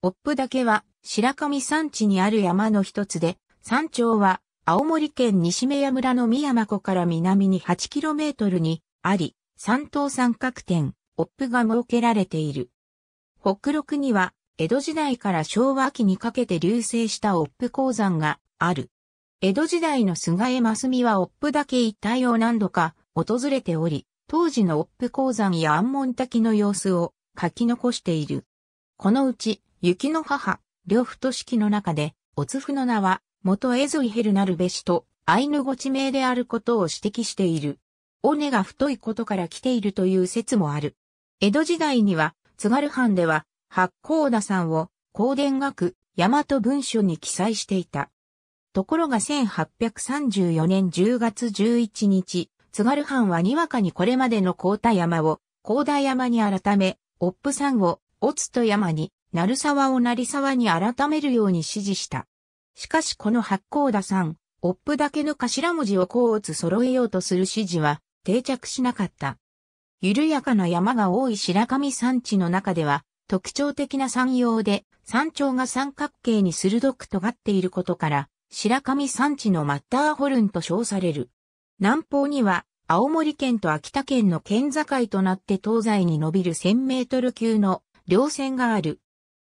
オップ岳は白神山地にある山の一つで、山頂は青森県西目屋村の宮山湖から南に 8km にあり、山東三角点、オップが設けられている。北六には江戸時代から昭和期にかけて隆盛したオップ鉱山がある。江戸時代の菅江真澄はオップ岳一帯を何度か訪れており、当時のオップ鉱山や安門滝の様子を書き残している。このうち、雪の母、両太式の中で、おつふの名は、元エゾイヘルなるべしと、アイヌ語地名であることを指摘している。尾根が太いことから来ているという説もある。江戸時代には、津軽藩では、八甲田山を、高田学、大和文書に記載していた。ところが1834年10月11日、津軽藩はにわかにこれまでの高田山を、高田山に改め、オップ山を、オツと山に、鳴沢を成沢に改めるように指示した。しかしこの八甲田さん、オップだけの頭文字を甲乙揃えようとする指示は定着しなかった。緩やかな山が多い白神山地の中では、特徴的な山陽で、山頂が三角形に鋭く尖っていることから、白神山地のマッターホルンと称される。南方には、青森県と秋田県の県境となって東西に伸びる1000メートル級の稜線がある。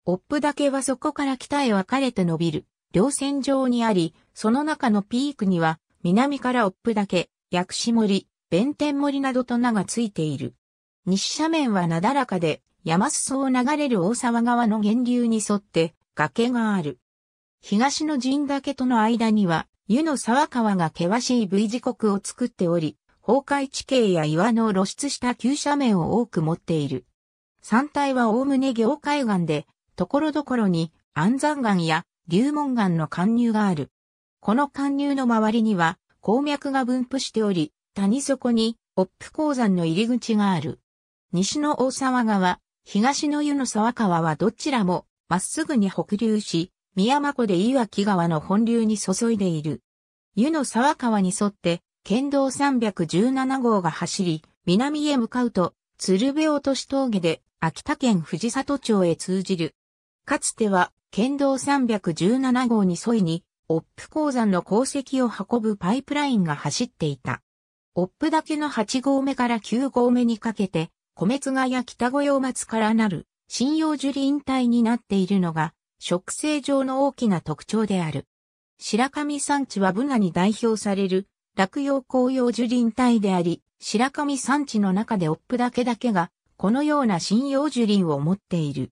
オップけはそこから北へ分かれて伸びる、稜線上にあり、その中のピークには、南からオップけ、薬師森、弁天森などと名がついている。西斜面はなだらかで、山裾を流れる大沢川の源流に沿って崖がある。東の陣岳との間には、湯の沢川が険しい V 字谷を作っており、崩壊地形や岩の露出した急斜面を多く持っている。山体はおおむね業海岸で、ところどころに安山岩や流門岩の貫入がある。この貫入の周りには鉱脈が分布しており、谷底にオップ鉱山の入り口がある。西の大沢川、東の湯の沢川はどちらもまっすぐに北流し、宮間湖で岩木川の本流に注いでいる。湯の沢川に沿って県道317号が走り、南へ向かうと、鶴瓶落とし峠で秋田県藤里町へ通じる。かつては、県道317号に沿いに、オップ鉱山の鉱石を運ぶパイプラインが走っていた。オップだけの8号目から9号目にかけて、米津ヶ谷北御用松からなる、針葉樹林帯になっているのが、植生上の大きな特徴である。白神山地はブナに代表される、落葉紅葉樹林帯であり、白神山地の中でオップだけだけが、このような針葉樹林を持っている。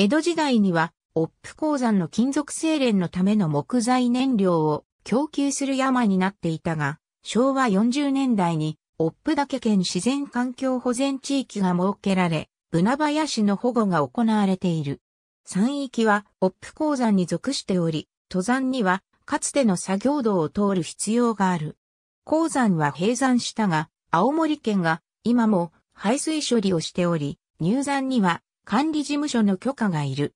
江戸時代には、オップ鉱山の金属精錬のための木材燃料を供給する山になっていたが、昭和40年代に、オップ岳県自然環境保全地域が設けられ、ブナ林の保護が行われている。山域は、オップ鉱山に属しており、登山には、かつての作業道を通る必要がある。鉱山は閉山したが、青森県が、今も排水処理をしており、入山には管理事務所の許可がいる。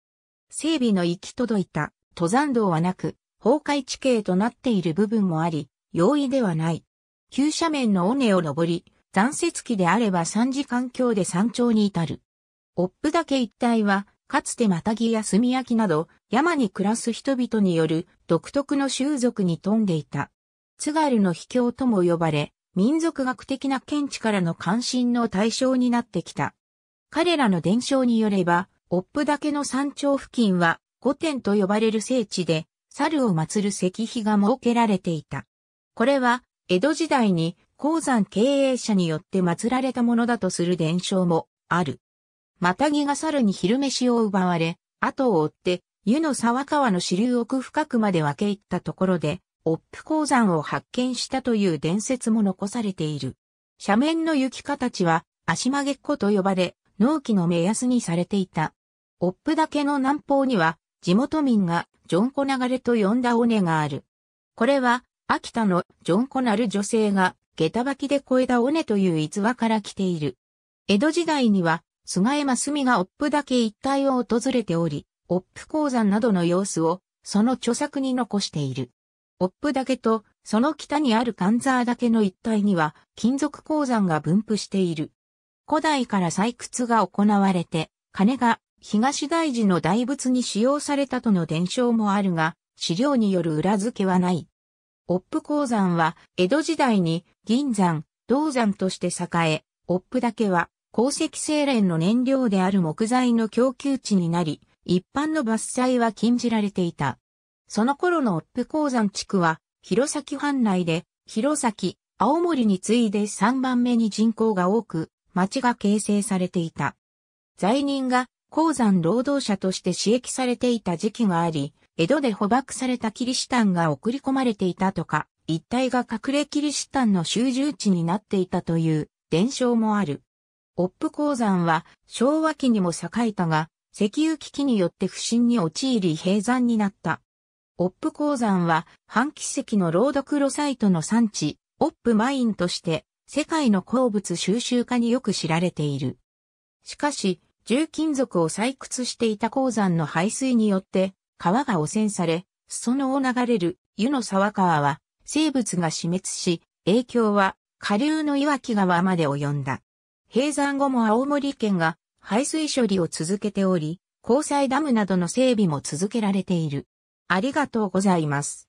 整備の行き届いた登山道はなく、崩壊地形となっている部分もあり、容易ではない。急斜面の尾根を登り、残雪期であれば3時間強で山頂に至る。オップ岳一帯は、かつてマタギや炭焼きなど、山に暮らす人々による独特の習俗に富んでいた。津軽の秘境とも呼ばれ、民族学的な見地からの関心の対象になってきた。彼らの伝承によれば、オップ岳の山頂付近は、御殿と呼ばれる聖地で、猿を祀る石碑が設けられていた。これは、江戸時代に鉱山経営者によって祀られたものだとする伝承もある。マタギが猿に昼飯を奪われ、後を追って、湯の沢川の支流奥深くまで分け入ったところで、オップ鉱山を発見したという伝説も残されている。斜面の雪形は足曲げっ子と呼ばれ、農機の目安にされていた。オップ岳の南方には、地元民がジョンコ流れと呼んだ尾根がある。これは、秋田のジョンコなる女性が、下駄履きで越えた尾根という逸話から来ている。江戸時代には、菅山澄がオップ岳一帯を訪れており、オップ鉱山などの様子を、その著作に残している。オップ岳と、その北にある関沢岳の一帯には、金属鉱山が分布している。古代から採掘が行われて、金が東大寺の大仏に使用されたとの伝承もあるが、資料による裏付けはない。オップ鉱山は、江戸時代に銀山、銅山として栄え、オップだけは、鉱石精錬の燃料である木材の供給地になり、一般の伐採は禁じられていた。その頃のオップ鉱山地区は、弘前藩内で、弘前、青森に次いで3番目に人口が多く、町が形成されていた。罪人が鉱山労働者として刺役されていた時期があり、江戸で捕獲されたキリシタンが送り込まれていたとか、一帯が隠れキリシタンの集中地になっていたという伝承もある。オップ鉱山は昭和期にも栄えたが、石油危機によって不振に陥り閉山になった。オップ鉱山は、半奇跡の朗読路サイトの産地、オップマインとして世界の鉱物収集家によく知られている。しかし、重金属を採掘していた鉱山の排水によって、川が汚染され、裾野を流れる湯の沢川は、生物が死滅し、影響は下流の岩木川まで及んだ。閉山後も青森県が排水処理を続けており、交際ダムなどの整備も続けられている。ありがとうございます。